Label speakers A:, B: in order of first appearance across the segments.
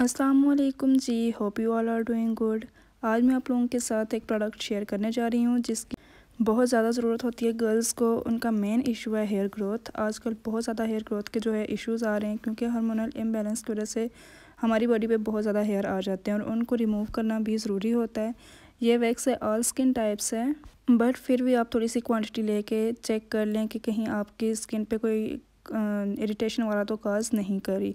A: असलकम जी hope you all are doing good आज मैं आप लोगों के साथ एक प्रोडक्ट शेयर करने जा रही हूँ जिसकी बहुत ज़्यादा ज़रूरत होती है गर्ल्स को उनका मेन इशू है हेयर ग्रोथ आजकल बहुत ज़्यादा हेयर ग्रोथ के जो है इश्यूज़ आ रहे हैं क्योंकि हार्मोनल इम्बेलेंस की वजह से हमारी बॉडी पे बहुत ज़्यादा हेयर आ जाते हैं और उनको रिमूव करना भी ज़रूरी होता है ये वैक्स है ऑल स्किन टाइप्स है बट फिर भी आप थोड़ी सी ले लेके चेक कर लें कि कहीं आपकी स्किन पर कोई इरीटेशन वाला तो काज नहीं करी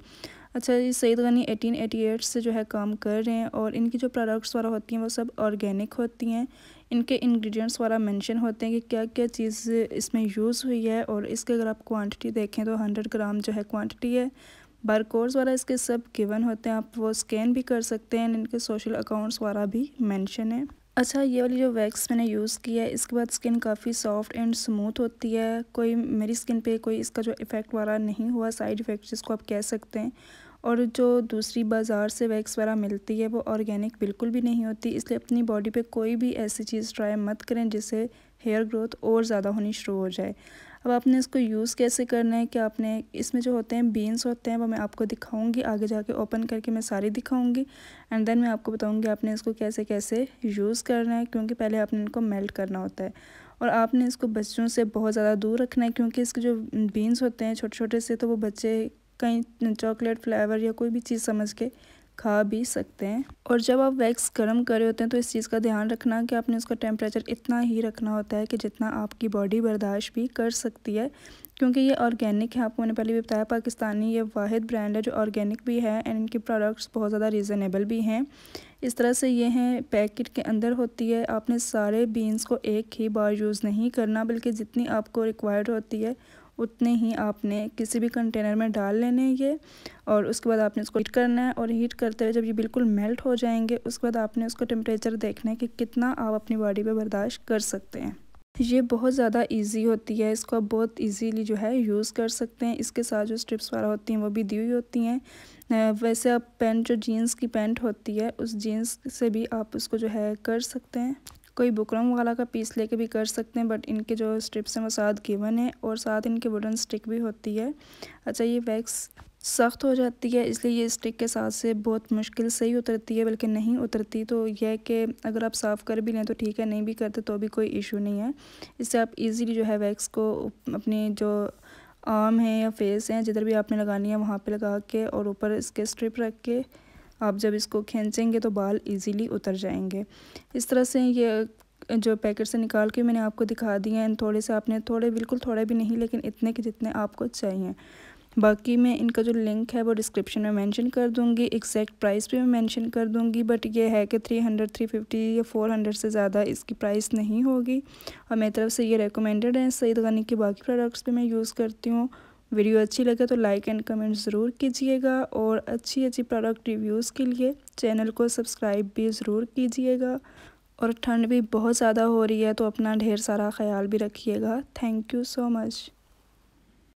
A: अच्छा ये Saeed Ghani eighteen eighty eight से जो है काम कर रहे हैं और इनकी जो प्रोडक्ट्स वगैरह होती हैं वो सब ऑर्गेनिक होती हैं इनके इंग्रेडिएंट्स वगैरह मेंशन होते हैं कि क्या क्या चीज़ इसमें यूज़ हुई है और इसके अगर आप क्वांटिटी देखें तो हंड्रेड ग्राम जो है क्वांटिटी है बार कोर्स वगैरह इसके सब गिवन होते हैं आप वो स्कैन भी कर सकते हैं इनके सोशल अकाउंट्स वगैरह भी मैंशन है अच्छा ये वाली जो वैक्स मैंने यूज़ की है इसके बाद स्किन काफ़ी सॉफ्ट एंड स्मूथ होती है कोई मेरी स्किन पे कोई इसका जो इफ़ेक्ट वाला नहीं हुआ साइड इफ़ेक्ट जिसको आप कह सकते हैं और जो दूसरी बाज़ार से वैक्स वगैरह मिलती है वो ऑर्गेनिक बिल्कुल भी नहीं होती इसलिए अपनी बॉडी पे कोई भी ऐसी चीज़ ट्राई मत करें जिससे हेयर ग्रोथ और ज़्यादा होनी शुरू हो जाए अब आपने इसको यूज़ कैसे करना है कि आपने इसमें जो होते हैं बीन्स होते हैं वो मैं आपको दिखाऊंगी आगे जाके ओपन करके मैं सारी दिखाऊंगी एंड देन मैं आपको बताऊंगी आपने इसको कैसे कैसे यूज़ करना है क्योंकि पहले आपने इनको मेल्ट करना होता है और आपने इसको बच्चों से बहुत ज़्यादा दूर रखना है क्योंकि इसके जो बीन्स होते हैं छोटे छोटे से तो वो बच्चे कहीं चॉकलेट फ्लेवर या कोई भी चीज़ समझ के खा भी सकते हैं और जब आप वैक्स गर्म कर रहे होते हैं तो इस चीज़ का ध्यान रखना कि आपने उसका टेम्परेचर इतना ही रखना होता है कि जितना आपकी बॉडी बर्दाश्त भी कर सकती है क्योंकि ये ऑर्गेनिक है आपको मैंने पहले भी बताया पाकिस्तानी ये वाहिद ब्रांड है जो ऑर्गेनिक भी है एंड इनके प्रोडक्ट्स बहुत ज़्यादा रीज़नेबल भी हैं इस तरह से ये हैं पैकेट के अंदर होती है आपने सारे बीन्स को एक ही बार यूज़ नहीं करना बल्कि जितनी आपको रिक्वायर्ड होती है उतने ही आपने किसी भी कंटेनर में डाल लेने ये और उसके बाद आपने इसको हीट करना है और हीट करते हुए जब ये बिल्कुल मेल्ट हो जाएंगे उसके बाद आपने उसको टेम्परेचर देखना है कि कितना आप अपनी बॉडी पर बर्दाश्त कर सकते हैं ये बहुत ज़्यादा इजी होती है इसको आप बहुत इजीली जो है यूज़ कर सकते हैं इसके साथ जो स्ट्रिप्स वाला होती हैं वो भी दी हुई होती हैं वैसे आप पैंट जो जीन्स की पैंट होती है उस जीन्स से भी आप उसको जो है कर सकते हैं कोई बुकरम वगैरह का पीस लेके भी कर सकते हैं बट इनके जो स्ट्रिप्स हैं वो साथ गिवन है और साथ इनकी वुडन स्टिक भी होती है अच्छा ये वैक्स सख्त हो जाती है इसलिए ये स्टिक के साथ से बहुत मुश्किल से ही उतरती है बल्कि नहीं उतरती तो यह कि अगर आप साफ़ कर भी लें तो ठीक है नहीं भी करते तो भी कोई इशू नहीं है इससे आप इजीली जो है वैक्स को अपने जो आर्म है या फेस हैं जिधर भी आपने लगानी है वहाँ पे लगा के और ऊपर इसके स्ट्रिप रख के आप जब इसको खींचेंगे तो बाल इजीली उतर जाएंगे इस तरह से ये जो पैकेट से निकाल के मैंने आपको दिखा दिए हैं थोड़े से आपने थोड़े बिल्कुल थोड़े भी नहीं लेकिन इतने के जितने आपको चाहिए बाकी मैं इनका जो लिंक है वो डिस्क्रिप्शन में मेंशन कर दूंगी एक्जैक्ट प्राइस भी मैं मेंशन कर दूंगी बट ये है कि 300, 350 या 400 से ज़्यादा इसकी प्राइस नहीं होगी और मेरी तरफ से ये रेकमेंडेड है सईद गनी के बाकी प्रोडक्ट्स भी मैं यूज़ करती हूँ वीडियो अच्छी लगे तो लाइक एंड कमेंट ज़रूर कीजिएगा और अच्छी अच्छी प्रोडक्ट रिव्यूज़ के लिए चैनल को सब्सक्राइब भी ज़रूर कीजिएगा और ठंड भी बहुत ज़्यादा हो रही है तो अपना ढेर सारा ख्याल भी रखिएगा थैंक यू सो मच